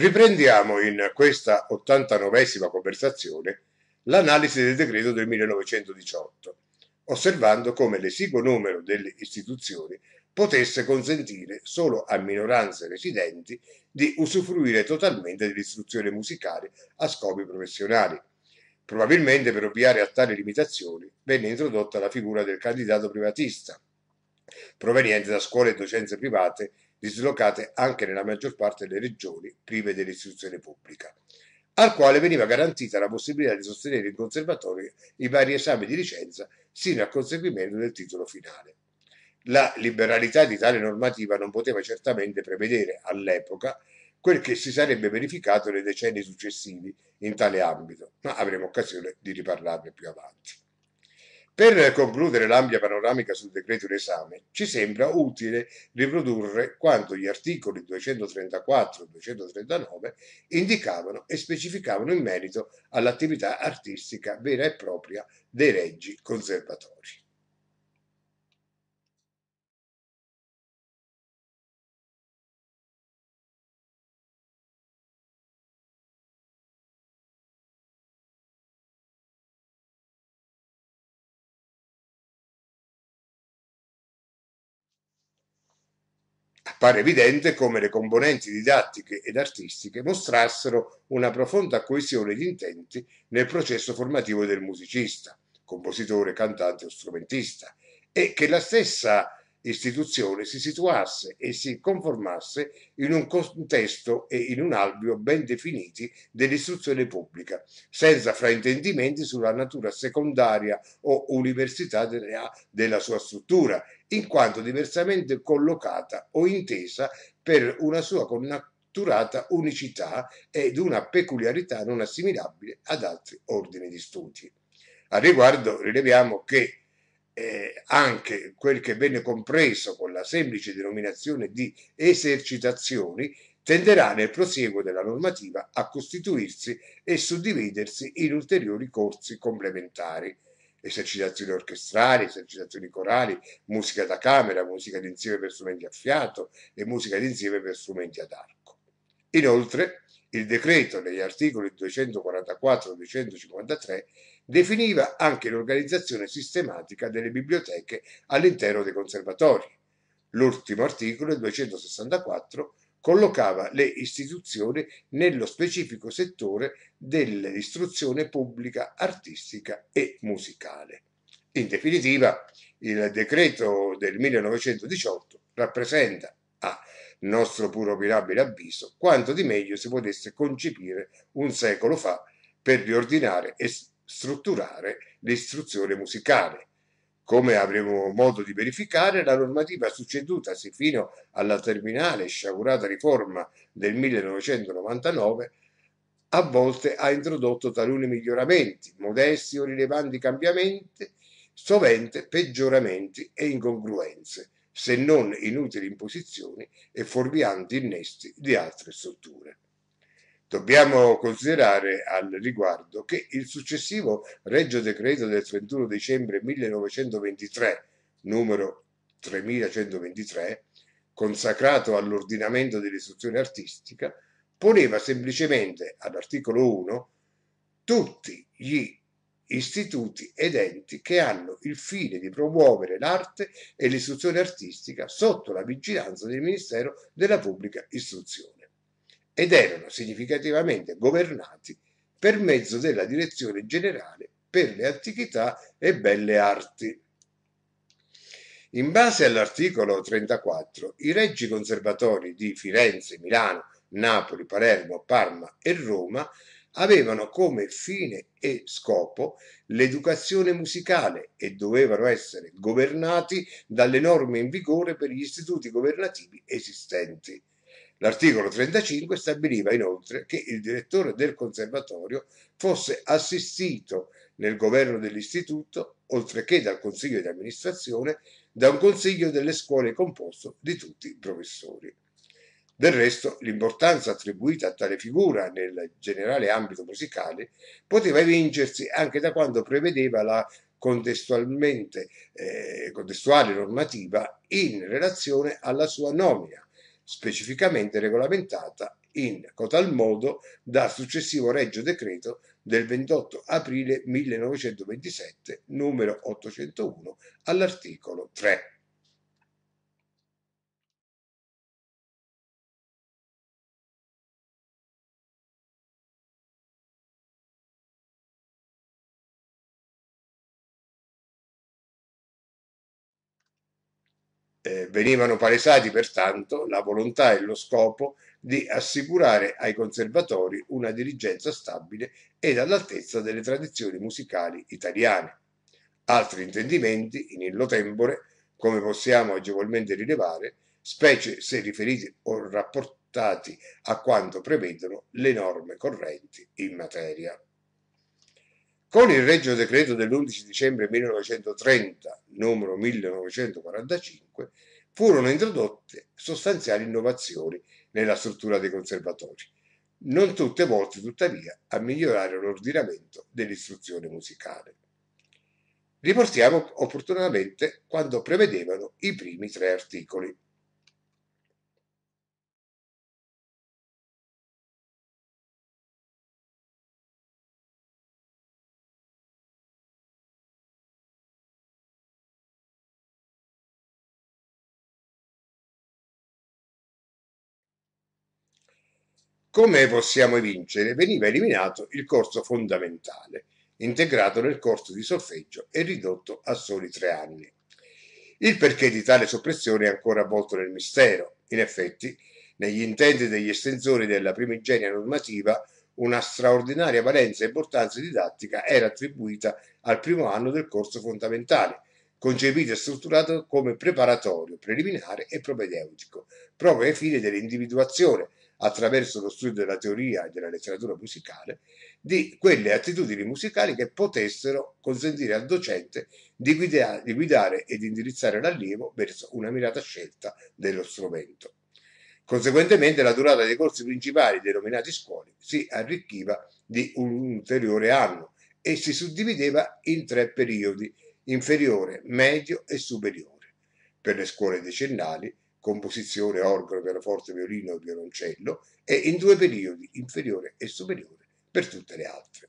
Riprendiamo in questa 89esima conversazione l'analisi del decreto del 1918, osservando come l'esiguo numero delle istituzioni potesse consentire solo a minoranze residenti di usufruire totalmente dell'istruzione musicale a scopi professionali. Probabilmente per ovviare a tali limitazioni venne introdotta la figura del candidato privatista, proveniente da scuole e docenze private dislocate anche nella maggior parte delle regioni prive dell'istruzione pubblica, al quale veniva garantita la possibilità di sostenere in conservatorio i vari esami di licenza sino al conseguimento del titolo finale. La liberalità di tale normativa non poteva certamente prevedere all'epoca quel che si sarebbe verificato nei decenni successivi in tale ambito, ma avremo occasione di riparlarne più avanti. Per concludere l'ampia panoramica sul decreto in esame, ci sembra utile riprodurre quanto gli articoli 234 e 239 indicavano e specificavano in merito all'attività artistica vera e propria dei reggi conservatori. Pare evidente come le componenti didattiche ed artistiche mostrassero una profonda coesione di intenti nel processo formativo del musicista, compositore, cantante o strumentista, e che la stessa istituzione si situasse e si conformasse in un contesto e in un albio ben definiti dell'istruzione pubblica, senza fraintendimenti sulla natura secondaria o università della sua struttura, in quanto diversamente collocata o intesa per una sua connaturata unicità ed una peculiarità non assimilabile ad altri ordini di studi. Al riguardo rileviamo che eh, anche quel che venne compreso con la semplice denominazione di esercitazioni tenderà nel prosieguo della normativa a costituirsi e suddividersi in ulteriori corsi complementari esercitazioni orchestrali, esercitazioni corali, musica da camera, musica d'insieme per strumenti a fiato e musica d'insieme per strumenti ad arco. Inoltre, il decreto negli articoli 244 e 253 definiva anche l'organizzazione sistematica delle biblioteche all'interno dei conservatori. L'ultimo articolo, il 264, collocava le istituzioni nello specifico settore dell'istruzione pubblica, artistica e musicale. In definitiva, il decreto del 1918 rappresenta, a nostro puro mirabile avviso, quanto di meglio si potesse concepire un secolo fa per riordinare e strutturare l'istruzione musicale. Come avremo modo di verificare, la normativa succedutasi fino alla terminale e sciagurata riforma del 1999 a volte ha introdotto taluni miglioramenti, modesti o rilevanti cambiamenti, sovente peggioramenti e incongruenze, se non inutili imposizioni e fuorvianti innesti di altre strutture. Dobbiamo considerare al riguardo che il successivo Regio Decreto del 31 dicembre 1923, numero 3123, consacrato all'ordinamento dell'istruzione artistica, poneva semplicemente all'articolo 1 tutti gli istituti ed enti che hanno il fine di promuovere l'arte e l'istruzione artistica sotto la vigilanza del Ministero della Pubblica Istruzione ed erano significativamente governati per mezzo della Direzione Generale per le Antichità e Belle Arti. In base all'articolo 34, i reggi conservatori di Firenze, Milano, Napoli, Palermo, Parma e Roma avevano come fine e scopo l'educazione musicale e dovevano essere governati dalle norme in vigore per gli istituti governativi esistenti. L'articolo 35 stabiliva inoltre che il direttore del conservatorio fosse assistito nel governo dell'istituto, oltre che dal consiglio di amministrazione, da un consiglio delle scuole composto di tutti i professori. Del resto, l'importanza attribuita a tale figura nel generale ambito musicale poteva evincersi anche da quando prevedeva la contestualmente eh, contestuale normativa in relazione alla sua nomina, specificamente regolamentata in cotal modo dal successivo Regio Decreto del 28 aprile 1927 numero 801 all'articolo 3. eh, venivano palesati pertanto la volontà e lo scopo di assicurare ai conservatori una dirigenza stabile ed all'altezza delle tradizioni musicali italiane. Altri intendimenti, in illo tempore, come possiamo agevolmente rilevare, specie se riferiti o rapportati a quanto prevedono le norme correnti in materia. Con il Regio Decreto dell'11 dicembre 1930, numero 1945, furono introdotte sostanziali innovazioni nella struttura dei conservatori, non tutte volte tuttavia a migliorare l'ordinamento dell'istruzione musicale. Riportiamo opportunamente quanto prevedevano i primi tre articoli. Come possiamo vincere? Veniva eliminato il corso fondamentale, integrato nel corso di solfeggio e ridotto a soli tre anni. Il perché di tale soppressione è ancora avvolto nel mistero. In effetti, negli intenti degli estensori della primigenia normativa, una straordinaria valenza e importanza didattica era attribuita al primo anno del corso fondamentale, concepito e strutturato come preparatorio, preliminare e propedeutico, proprio ai fini dell'individuazione attraverso lo studio della teoria e della letteratura musicale, di quelle attitudini musicali che potessero consentire al docente di, guida di guidare e di indirizzare l'allievo verso una mirata scelta dello strumento. Conseguentemente la durata dei corsi principali denominati scuole si arricchiva di un ulteriore anno e si suddivideva in tre periodi, inferiore, medio e superiore. Per le scuole decennali composizione, organo, pianoforte, violino e violoncello, e in due periodi, inferiore e superiore, per tutte le altre.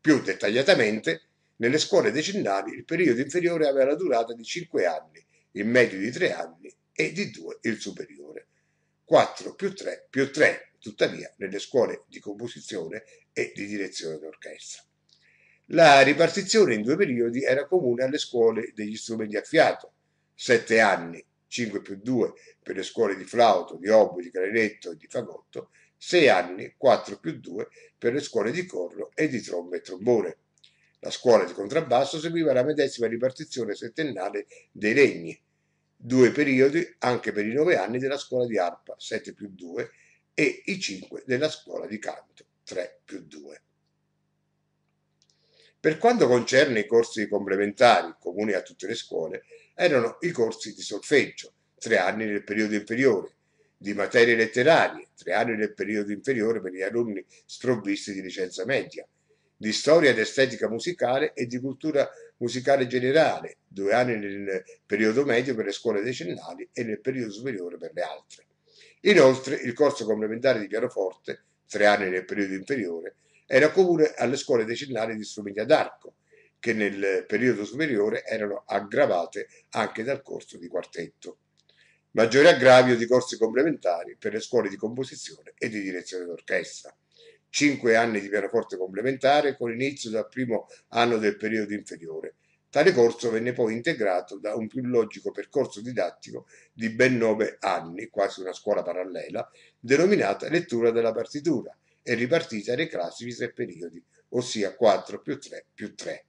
Più dettagliatamente, nelle scuole decennali il periodo inferiore aveva la durata di 5 anni, il medio di 3 anni e di 2 il superiore. 4 più 3 più 3, tuttavia, nelle scuole di composizione e di direzione d'orchestra. La ripartizione in due periodi era comune alle scuole degli strumenti a fiato, 7 anni 5 più 2 per le scuole di flauto, di obo, di clarinetto e di fagotto, 6 anni 4 più 2 per le scuole di corno e di tromba e trombone. La scuola di contrabbasso seguiva la medesima ripartizione settennale dei regni, due periodi anche per i 9 anni della scuola di arpa, 7 più 2, e i 5 della scuola di canto, 3 più 2. Per quanto concerne i corsi complementari, comuni a tutte le scuole, erano i corsi di solfeggio, tre anni nel periodo inferiore, di materie letterarie, tre anni nel periodo inferiore per gli alunni sprovvisti di licenza media, di storia ed estetica musicale e di cultura musicale generale, due anni nel periodo medio per le scuole decennali e nel periodo superiore per le altre. Inoltre il corso complementare di pianoforte, tre anni nel periodo inferiore, era comune alle scuole decennali di strumenti ad arco, che nel periodo superiore erano aggravate anche dal corso di quartetto. Maggiore aggravio di corsi complementari per le scuole di composizione e di direzione d'orchestra. Cinque anni di pianoforte complementare con inizio dal primo anno del periodo inferiore. Tale corso venne poi integrato da un più logico percorso didattico di ben nove anni, quasi una scuola parallela, denominata lettura della partitura, e ripartita nei classici tre periodi, ossia 4 più 3 più 3.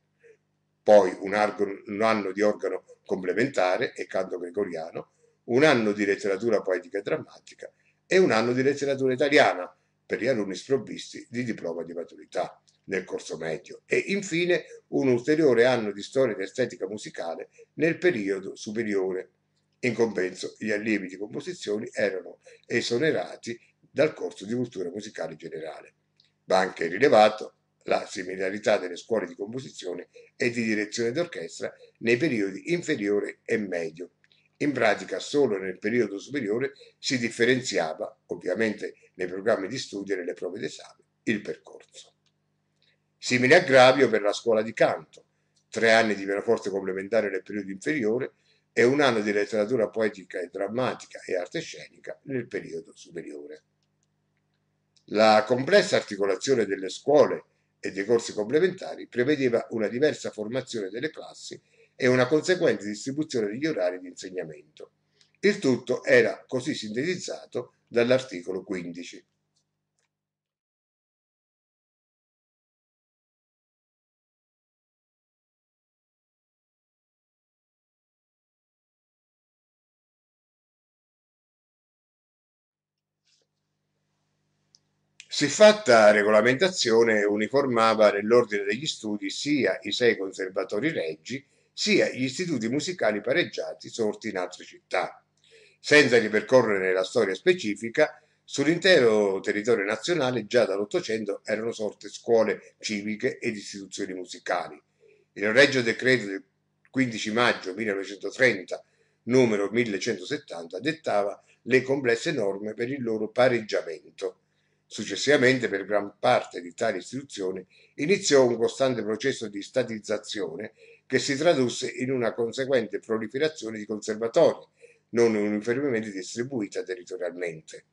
Poi un, argon, un anno di organo complementare e canto gregoriano, un anno di letteratura poetica e drammatica e un anno di letteratura italiana per gli alunni sprovvisti di diploma di maturità nel corso medio e infine un ulteriore anno di storia ed estetica musicale nel periodo superiore. In compenso gli allievi di composizioni erano esonerati dal corso di cultura musicale generale. Va anche rilevato la similarità delle scuole di composizione e di direzione d'orchestra nei periodi inferiore e medio. In pratica solo nel periodo superiore si differenziava, ovviamente nei programmi di studio e nelle prove d'esame, il percorso. Simile aggravio per la scuola di canto, tre anni di pianoforte complementare nel periodo inferiore e un anno di letteratura poetica e drammatica e arte scenica nel periodo superiore. La complessa articolazione delle scuole e dei corsi complementari prevedeva una diversa formazione delle classi e una conseguente distribuzione degli orari di insegnamento. Il tutto era così sintetizzato dall'articolo 15. Siffatta regolamentazione uniformava nell'ordine degli studi sia i sei conservatori reggi sia gli istituti musicali pareggiati sorti in altre città. Senza ripercorrere la storia specifica, sull'intero territorio nazionale già dall'Ottocento erano sorte scuole civiche ed istituzioni musicali. Il Regio Decreto del 15 maggio 1930, numero 1170, dettava le complesse norme per il loro pareggiamento Successivamente, per gran parte di tali istituzioni, iniziò un costante processo di statizzazione che si tradusse in una conseguente proliferazione di conservatori, non uniformemente distribuita territorialmente.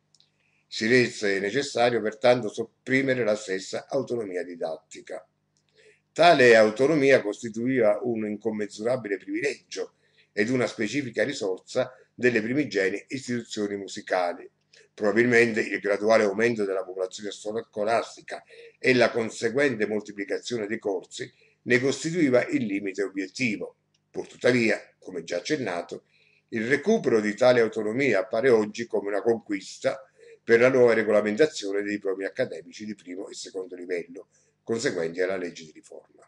Si rese necessario pertanto sopprimere la stessa autonomia didattica. Tale autonomia costituiva un incommensurabile privilegio ed una specifica risorsa delle primigenie istituzioni musicali, Probabilmente il graduale aumento della popolazione scolastica e la conseguente moltiplicazione dei corsi ne costituiva il limite obiettivo. Purtuttavia, come già accennato, il recupero di tale autonomia appare oggi come una conquista per la nuova regolamentazione dei diplomi accademici di primo e secondo livello, conseguenti alla legge di riforma.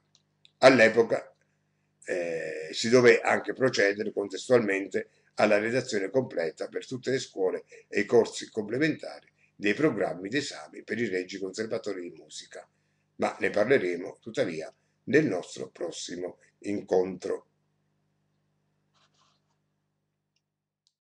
All'epoca eh, si doveva anche procedere contestualmente alla redazione completa per tutte le scuole e i corsi complementari dei programmi d'esame per i Reggi Conservatori di Musica, ma ne parleremo tuttavia nel nostro prossimo incontro.